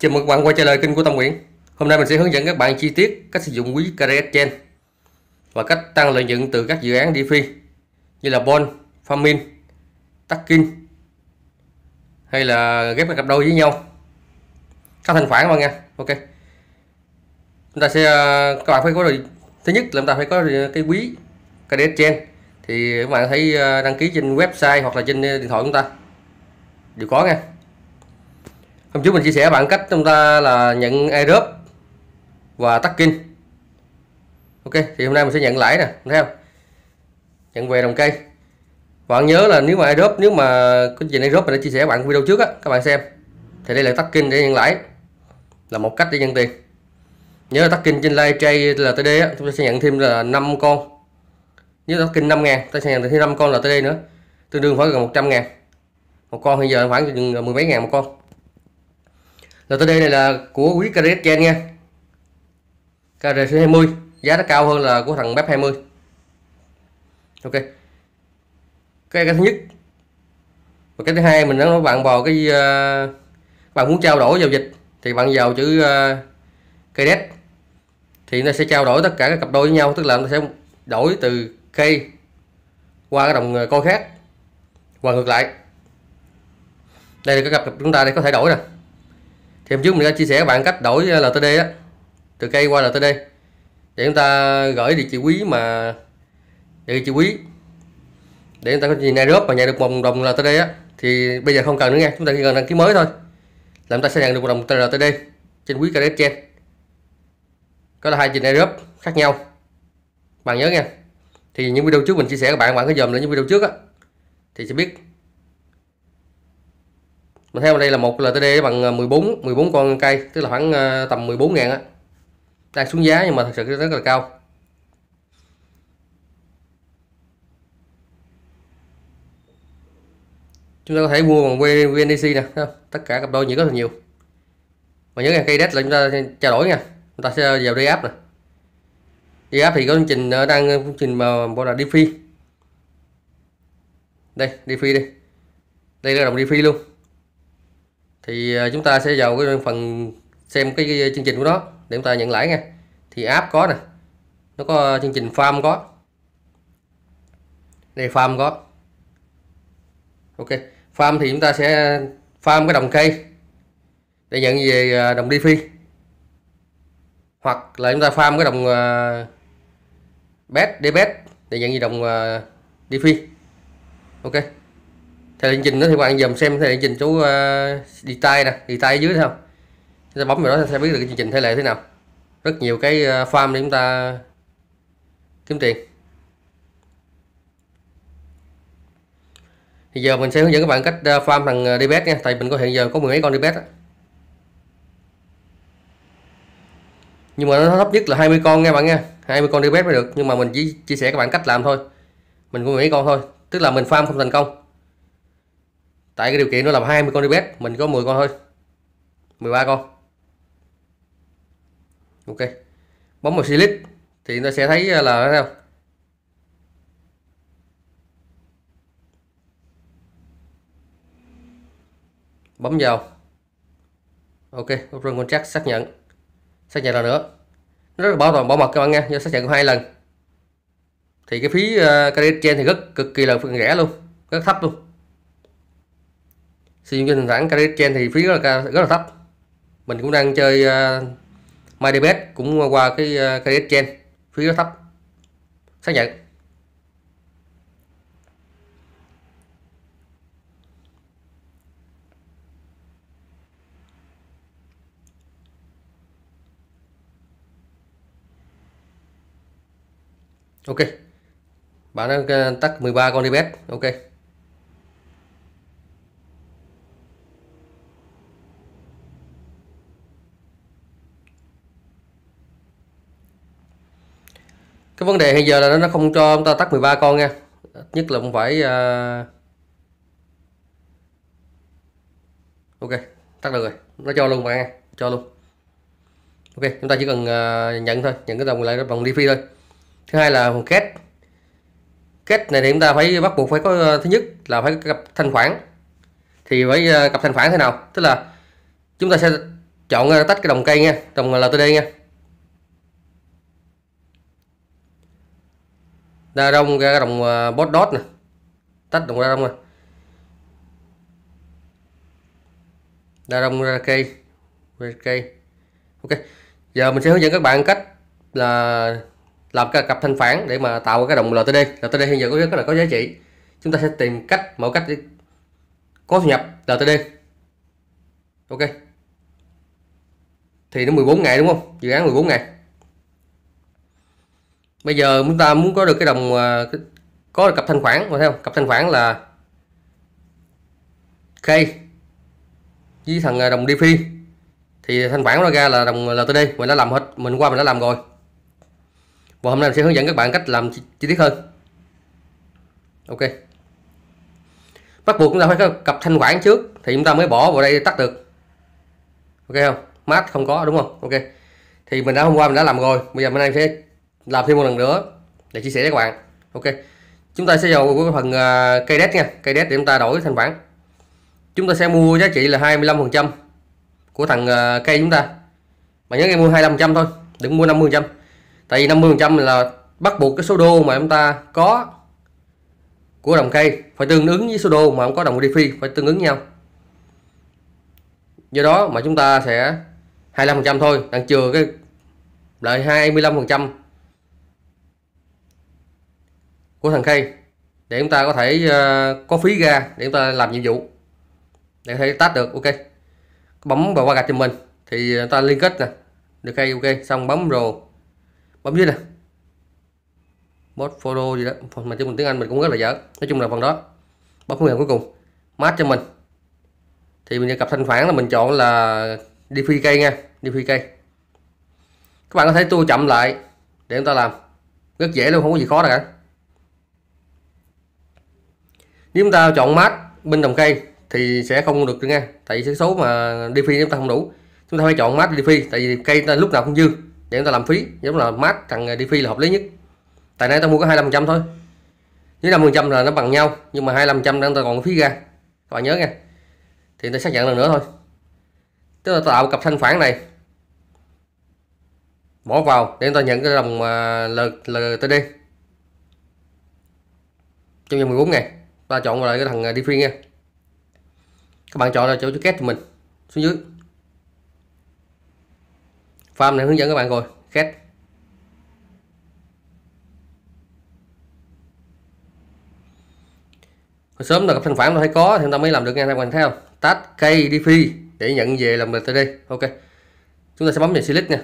Chào mừng các bạn quay trở lại kênh của Tâm Nguyễn. Hôm nay mình sẽ hướng dẫn các bạn chi tiết cách sử dụng quỹ Gen và cách tăng lợi nhuận từ các dự án DeFi như là Bond, Farming, Takin hay là ghép cặp đôi với nhau. Các thành khoản các bạn nha. Ok. Chúng ta sẽ à, các bạn phải có thứ nhất là chúng ta phải có cái quỹ Gen thì các bạn thấy à, đăng ký trên website hoặc là trên điện thoại chúng ta đều có nha hôm trước mình chia sẻ bạn cách chúng ta là nhận airdrop và tắc kinh ok thì hôm nay mình sẽ nhận lãi nè thấy không nhận về đồng cây bạn nhớ là nếu mà airdrop nếu mà có gì airdrop mình đã chia sẻ bạn video trước á các bạn xem thì đây là tắc kinh để nhận lãi là một cách để nhận tiền nhớ là kinh trên live trade là td á chúng ta sẽ nhận thêm là 5 con nhớ tắc kinh 5 ngàn ta sẽ nhận thêm 5 con là td nữa tương đương khoảng gần 100 ngàn một con hiện giờ khoảng chừng mười mấy ngàn một con rồi tới đây này là của quý Carit gen nha Carit 20 giá nó cao hơn là của thằng Bep 20 ok cái, cái thứ nhất và cái thứ hai mình nói bạn vào cái uh, bạn muốn trao đổi giao dịch thì bạn vào chữ uh, ờ, KDET thì nó sẽ trao đổi tất cả các cặp đôi với nhau tức là nó sẽ đổi từ k qua cái đồng ờ, coi khác và ngược lại đây là cái cặp chúng ta đây có thể đổi nè thì hôm trước mình đã chia sẻ các bạn cách đổi à, LTD á từ cây qua LTD để chúng ta gửi địa chỉ quý mà địa chỉ quý để chúng ta có gì nay rớp mà nhận được một đồng LTD á thì bây giờ không cần nữa nha chúng ta chỉ cần đăng ký mới thôi là chúng ta sẽ nhận được một đồng LTD trên quý KDS trên có là hai trình Europe khác nhau bạn nhớ nha thì những video trước mình chia sẻ các bạn bạn có dòm lại những video trước á thì sẽ biết mình theo đây là một LTD bằng 14 ờ, 14 con cây tức là khoảng ờ, tầm 14 ngàn á đang xuống giá nhưng mà thật sự rất là cao chúng ta có thể mua bằng VNDC nè tất cả cặp đôi nhỉ rất là nhiều và nhớ là cây đất là chúng ta trao đổi nha chúng ta sẽ vào đi áp nè đi áp thì có chương trình ờ, đang chương trình mà gọi là đi phi đây đi phi đi đây là đồng đi phi luôn thì ờ, chúng ta sẽ vào cái phần xem cái, chương trình của nó để chúng ta nhận lãi nha thì app có nè nó có ờ, chương trình farm có đây farm có ok farm thì chúng ta sẽ farm cái đồng cây để nhận về ờ, đồng đi phi hoặc là chúng ta farm cái đồng bet để bet để nhận về đồng đi phi ok theo chương trình nó thì bạn dòm xem theo chương trình chú uh, đi tay nè đi tay dưới không chúng ta bấm vào đó sẽ biết được chương trình thể lệ thế nào rất nhiều cái ờ, farm để chúng ta kiếm tiền thì giờ mình sẽ hướng dẫn các bạn cách ờ, farm thằng DBS nha tại mình có hiện giờ có mười mấy con DBS nhưng mà nó thấp nhất là 20 con nha bạn nha 20 con DBS mới được nhưng mà mình chỉ chia sẻ các bạn cách làm thôi mình có mười mấy con thôi tức là mình farm không thành công tại cái điều kiện nó làm 20 con đi bet mình có 10 con thôi 13 con ok bấm vào select thì chúng sẽ thấy à, là thấy không bấm vào ok con chắc xác nhận xác nhận lần nữa nó rất là bảo toàn bảo mật các bạn nghe do xác nhận hai lần thì cái phí uh, credit trên thì rất cực kỳ là rẻ luôn rất thấp luôn sử dụng trên nền tảng credit chain thì phí rất là cao rất là thấp mình cũng đang chơi uh, ờ, MyDebet cũng qua cái uh, credit chain phí rất thấp xác nhận Ok bạn đang ờ, tắt 13 con đi bet ok cái vấn đề hiện giờ là nó không cho chúng ta tắt 13 con nha nhất là cũng phải uh... ok tắt được rồi nó cho luôn bạn nha cho luôn ok chúng ta chỉ cần uh, nhận thôi nhận cái dòng lại bằng phi thôi thứ hai là kết kết này thì chúng ta phải bắt buộc phải có à, thứ nhất là phải cặp thanh khoản thì phải cặp thanh khoản thế nào tức là chúng ta sẽ chọn tách cái đồng cây nha đồng là đây nha ra rông ra cái đồng à, bót đót nè tách đồng ra rông này ra rông ra cây cây ok giờ mình sẽ hướng dẫn các bạn cách là làm cái cặp thanh phản để mà tạo cái đồng LTD LTD hiện giờ có rất là có giá trị chúng ta sẽ tìm cách mẫu cách để có thu nhập LTD ok thì nó 14 ngày đúng không dự án 14 ngày bây giờ chúng ta muốn có được cái đồng à, có được cặp thanh khoản mà theo cặp thanh khoản là K với thằng à, đồng DeFi thì thanh khoản nó ra là đồng LTD mình đã làm hết mình qua mình đã làm rồi và hôm nay mình sẽ hướng dẫn các bạn cách làm chi, chi tiết hơn ok bắt buộc chúng ta phải có cặp thanh khoản trước thì chúng ta mới bỏ vào đây tắt được ok không mát không có đúng không ok thì mình đã hôm qua mình đã làm rồi bây giờ mình nay sẽ làm thêm một lần nữa để chia sẻ cho các bạn ok chúng ta sẽ vào cái phần à, cây đét nha cây đét để chúng ta đổi thành bản chúng ta sẽ mua giá trị là 25 phần trăm của thằng uh, cây chúng ta Mà nhớ em mua 25 trăm thôi đừng mua 50 trăm tại vì 50 trăm là bắt buộc cái số đô mà chúng ta có của đồng cây phải tương ứng với số đô mà không có đồng đi phi phải tương ứng nhau do đó mà chúng ta sẽ 25 phần trăm thôi đang chừa cái lợi 25 phần trăm của thằng Khay để chúng ta có thể uh, có phí ra để chúng ta làm nhiệm vụ để có thể tách được ok bấm vào qua gạch cho mình thì ta liên kết nè được hay ok xong bấm rồi bấm dưới nè bot photo gì đó mà chúng tiếng Anh mình cũng rất là dở nói chung là phần đó bấm phần cuối cùng mát cho mình thì mình cặp thanh phản là mình chọn là đi phi cây nha đi phi cây các bạn có thể tua chậm lại để chúng ta làm rất dễ luôn không có gì khó đâu cả nếu chúng ta chọn mát bên đồng cây thì sẽ không được nha tại vì số mà đi phi chúng ta không đủ chúng ta phải chọn mát đi phi tại vì cây ta lúc nào cũng dư để chúng ta làm phí giống là mát thằng đi phi là hợp lý nhất tại nãy ta mua có 25 thôi dưới 50 là nó bằng nhau nhưng mà 25 đang ta còn phí ra các bạn nhớ nha thì ta xác nhận lần nữa thôi tức là tạo cặp thanh khoản này bỏ vào để chúng ta nhận cái đồng à, LTD trong vòng 14 ngày ta chọn lại cái thằng đi à, nha các bạn chọn là chỗ chữ Két cho mình xuống dưới farm này hướng dẫn các bạn rồi Két hồi sớm là gặp thanh khoản nó thấy có thì chúng ta mới làm được nha các bạn thấy không tát cây đi phi để nhận về làm được từ ok chúng ta sẽ bấm vào select nha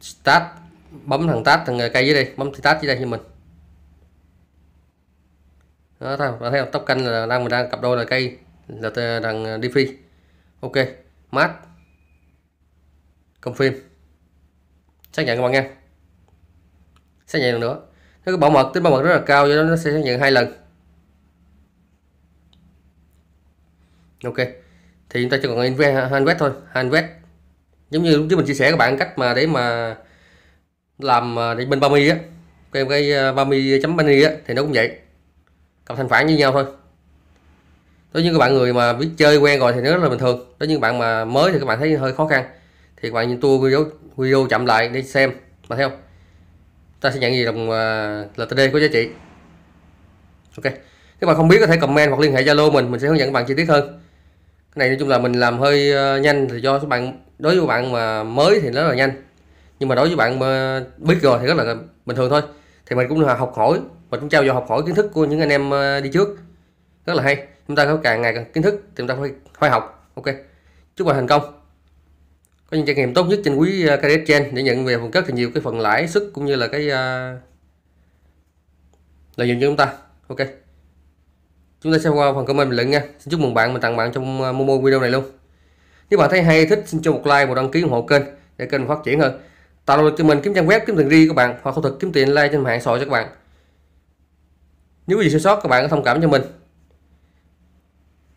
start bấm thằng tát thằng ờ, cây dưới đây bấm thì tát dưới đây cho mình đó thôi bạn thấy tóc canh là đang mình đang cặp đôi là cây là thằng đi ờ, phi ok mát công phim xác nhận các bạn nha xác nhận lần nữa nó có bảo mật tính bảo mật rất là cao do nó sẽ xác nhận hai lần ok thì chúng ta chỉ còn invest invest thôi invest giống như lúc trước mình chia sẻ các bạn cách mà để mà làm à, định bên 30 á cái cái 30 à, chấm 30 á thì nó cũng vậy cộng thành phản như nhau thôi đối với các bạn người mà biết chơi quen rồi thì nó rất là bình thường đối với bạn mà mới thì các bạn thấy hơi khó khăn thì các bạn nhìn tua video, video chậm lại để xem mà theo ta sẽ nhận gì đồng à, LTD có giá trị ok nếu bạn không biết có thể comment hoặc liên hệ Zalo mình mình sẽ hướng dẫn các bạn chi tiết hơn cái này nói chung là mình làm hơi nhanh thì do các bạn đối với các bạn mà mới thì nó là nhanh nhưng mà đối với bạn biết rồi thì rất là bình thường thôi thì mình cũng là học hỏi và cũng trao dồi học hỏi kiến thức của những anh em ờ, đi trước rất là hay chúng ta phải càng ngày càng kiến thức thì chúng ta phải phải học ok chúc bạn thành công có những trải nghiệm tốt nhất trên quý ờ, KDS trên để nhận về phần cất thì nhiều cái phần lãi suất cũng như là cái uh, lợi nhuận cho chúng ta ok chúng ta sẽ qua phần comment bình luận nha xin chúc mừng bạn mình tặng bạn trong Momo video này luôn nếu bạn thấy hay thích xin cho một like và đăng ký ủng hộ kênh để kênh phát triển hơn tạo được cho mình kiếm trang web kiếm tiền đi các bạn hoặc không thực kiếm tiền like trên mạng xã hội các bạn nếu có gì sai sót các bạn có thông cảm cho mình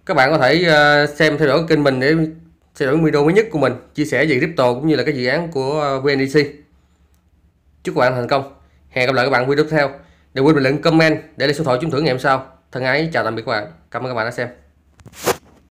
các bạn có thể ờ, xem theo dõi kênh mình để thay đổi video mới nhất của mình chia sẻ về crypto cũng như là các dự án của ờ, VNDC chúc các bạn thành công hẹn gặp lại các bạn video tiếp theo đừng quên bình luận comment để lấy số thoại trúng thưởng ngày hôm sau thân ái chào tạm biệt các bạn cảm ơn các bạn đã xem